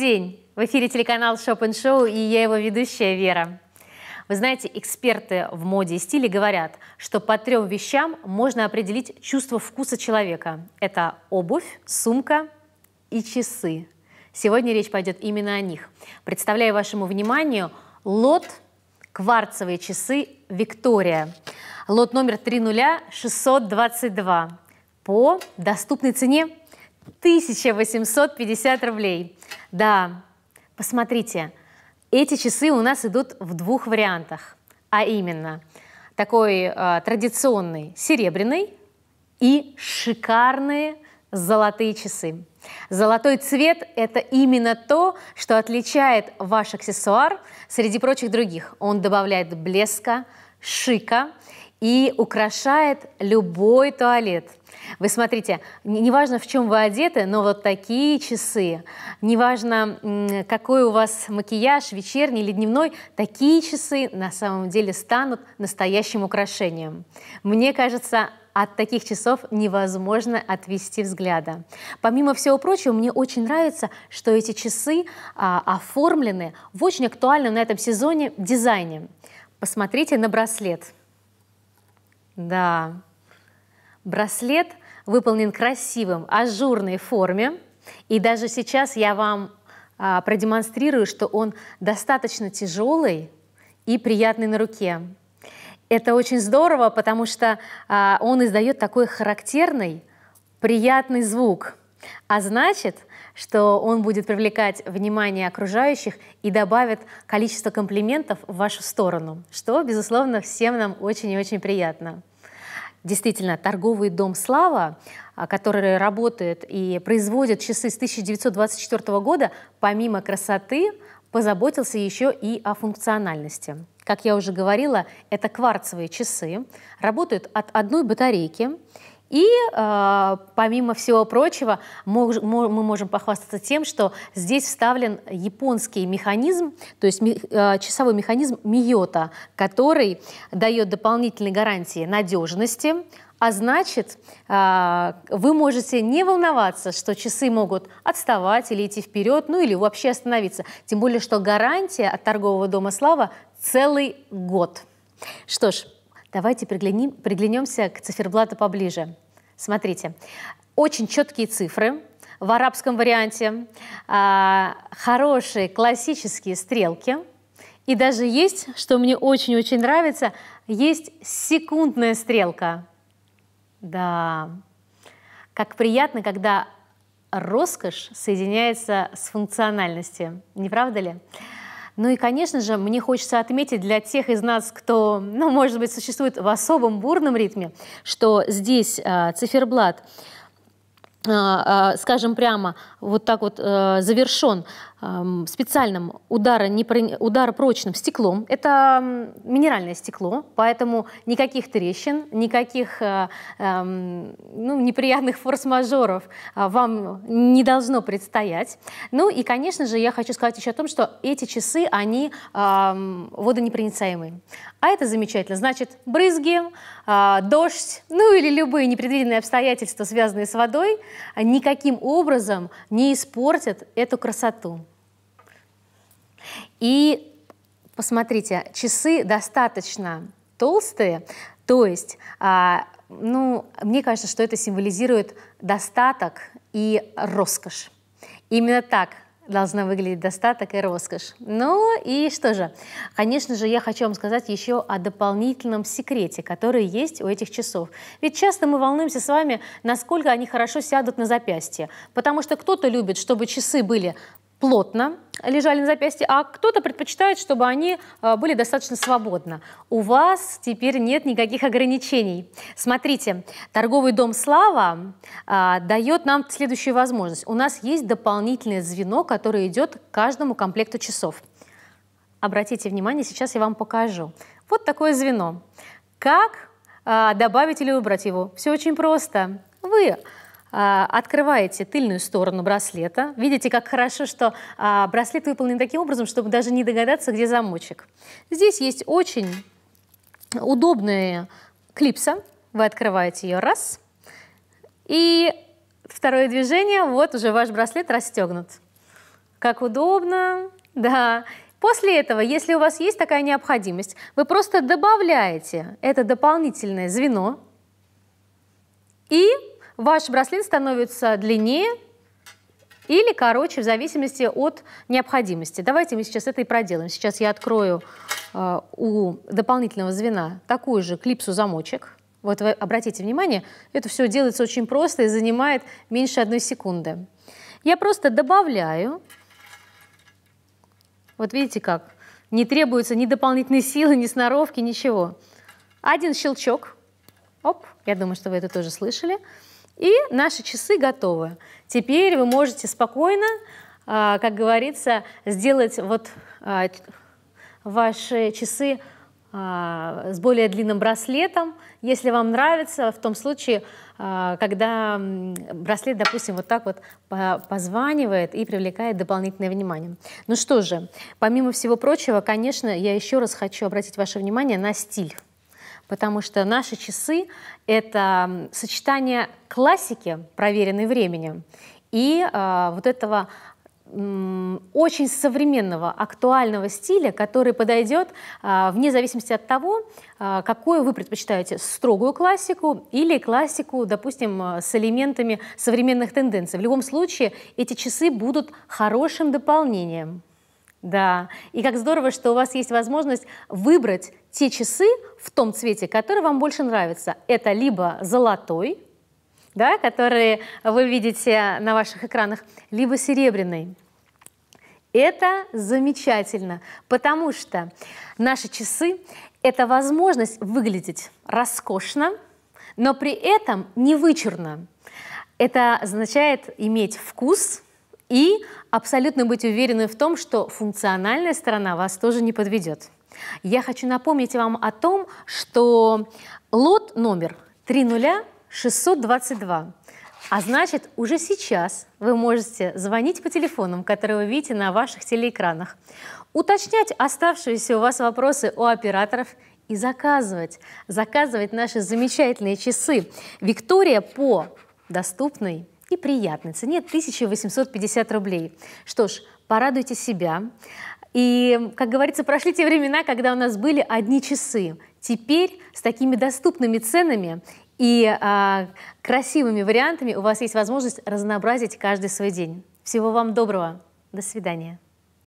день! В эфире телеканал Шопен Шоу и я его ведущая Вера. Вы знаете, эксперты в моде и стиле говорят, что по трем вещам можно определить чувство вкуса человека. Это обувь, сумка и часы. Сегодня речь пойдет именно о них. Представляю вашему вниманию лот «Кварцевые часы Виктория». Лот номер 30622 по доступной цене 1850 рублей. Да, посмотрите, эти часы у нас идут в двух вариантах, а именно такой э, традиционный серебряный и шикарные золотые часы. Золотой цвет – это именно то, что отличает ваш аксессуар среди прочих других. Он добавляет блеска, шика и украшает любой туалет – вы смотрите, неважно, в чем вы одеты, но вот такие часы, неважно, какой у вас макияж, вечерний или дневной, такие часы на самом деле станут настоящим украшением. Мне кажется, от таких часов невозможно отвести взгляда. Помимо всего прочего, мне очень нравится, что эти часы а, оформлены в очень актуальном на этом сезоне дизайне. Посмотрите на браслет. Да, Браслет выполнен красивым ажурной форме. И даже сейчас я вам а, продемонстрирую, что он достаточно тяжелый и приятный на руке. Это очень здорово, потому что а, он издает такой характерный, приятный звук. А значит, что он будет привлекать внимание окружающих и добавит количество комплиментов в вашу сторону, что, безусловно, всем нам очень и очень приятно. Действительно, торговый дом «Слава», а, который работает и производит часы с 1924 года, помимо красоты, позаботился еще и о функциональности. Как я уже говорила, это кварцевые часы, работают от одной батарейки, и э, помимо всего прочего, мы можем похвастаться тем, что здесь вставлен японский механизм, то есть э, часовой механизм Миота, который дает дополнительные гарантии надежности, а значит, э, вы можете не волноваться, что часы могут отставать или идти вперед, ну или вообще остановиться. Тем более, что гарантия от торгового дома «Слава» целый год. Что ж, Давайте приглянем, приглянемся к циферблату поближе. Смотрите, очень четкие цифры в арабском варианте, а, хорошие классические стрелки. И даже есть, что мне очень-очень нравится, есть секундная стрелка. Да, как приятно, когда роскошь соединяется с функциональностью, не правда ли? Ну и, конечно же, мне хочется отметить для тех из нас, кто, ну, может быть, существует в особом бурном ритме, что здесь э, циферблат э, э, скажем прямо, вот так вот э, завершен специальным ударопрочным удара стеклом. Это минеральное стекло, поэтому никаких трещин, никаких э, ну, неприятных форс-мажоров а, вам не должно предстоять. Ну и, конечно же, я хочу сказать еще о том, что эти часы, они водонепроницаемые. А это замечательно. Значит, брызги, а, дождь, ну или любые непредвиденные обстоятельства, связанные с водой, никаким образом не испортят эту красоту. И посмотрите, часы достаточно толстые, то есть, а, ну, мне кажется, что это символизирует достаток и роскошь. Именно так должна выглядеть достаток и роскошь. Ну и что же, конечно же, я хочу вам сказать еще о дополнительном секрете, который есть у этих часов. Ведь часто мы волнуемся с вами, насколько они хорошо сядут на запястье, потому что кто-то любит, чтобы часы были плотно, лежали на запястье, а кто-то предпочитает, чтобы они а, были достаточно свободно. У вас теперь нет никаких ограничений. Смотрите, торговый дом «Слава» а, дает нам следующую возможность. У нас есть дополнительное звено, которое идет к каждому комплекту часов. Обратите внимание, сейчас я вам покажу. Вот такое звено. Как а, добавить или убрать его? Все очень просто. Вы а, открываете тыльную сторону браслета. Видите, как хорошо, что а, браслет выполнен таким образом, чтобы даже не догадаться, где замочек. Здесь есть очень удобная клипса. Вы открываете ее раз. И второе движение, вот уже ваш браслет расстегнут. Как удобно, да. После этого, если у вас есть такая необходимость, вы просто добавляете это дополнительное звено и ваш браслин становится длиннее или короче, в зависимости от необходимости. Давайте мы сейчас это и проделаем. Сейчас я открою э, у дополнительного звена такую же клипсу-замочек. Вот вы обратите внимание, это все делается очень просто и занимает меньше одной секунды. Я просто добавляю, вот видите как, не требуется ни дополнительной силы, ни сноровки, ничего. Один щелчок, оп, я думаю, что вы это тоже слышали. И наши часы готовы. Теперь вы можете спокойно, а, как говорится, сделать вот а, ваши часы а, с более длинным браслетом, если вам нравится, в том случае, когда браслет, допустим, вот так вот позванивает и привлекает дополнительное внимание. Ну что же, помимо всего прочего, конечно, я еще раз хочу обратить ваше внимание на стиль потому что наши часы — это сочетание классики, проверенной временем, и э, вот этого очень современного, актуального стиля, который подойдет э, вне зависимости от того, э, какую вы предпочитаете, строгую классику или классику, допустим, э, с элементами современных тенденций. В любом случае эти часы будут хорошим дополнением. Да, и как здорово, что у вас есть возможность выбрать те часы в том цвете, который вам больше нравится. Это либо золотой, да, которые вы видите на ваших экранах, либо серебряный. Это замечательно, потому что наши часы – это возможность выглядеть роскошно, но при этом не вычурно. Это означает иметь вкус – и абсолютно быть уверены в том, что функциональная сторона вас тоже не подведет. Я хочу напомнить вам о том, что лот номер 30622 а значит, уже сейчас вы можете звонить по телефонам, которые вы видите на ваших телеэкранах, уточнять оставшиеся у вас вопросы у операторов и заказывать, заказывать наши замечательные часы. Виктория по доступной и приятной цене 1850 рублей. Что ж, порадуйте себя. И, как говорится, прошли те времена, когда у нас были одни часы. Теперь с такими доступными ценами и а, красивыми вариантами у вас есть возможность разнообразить каждый свой день. Всего вам доброго. До свидания.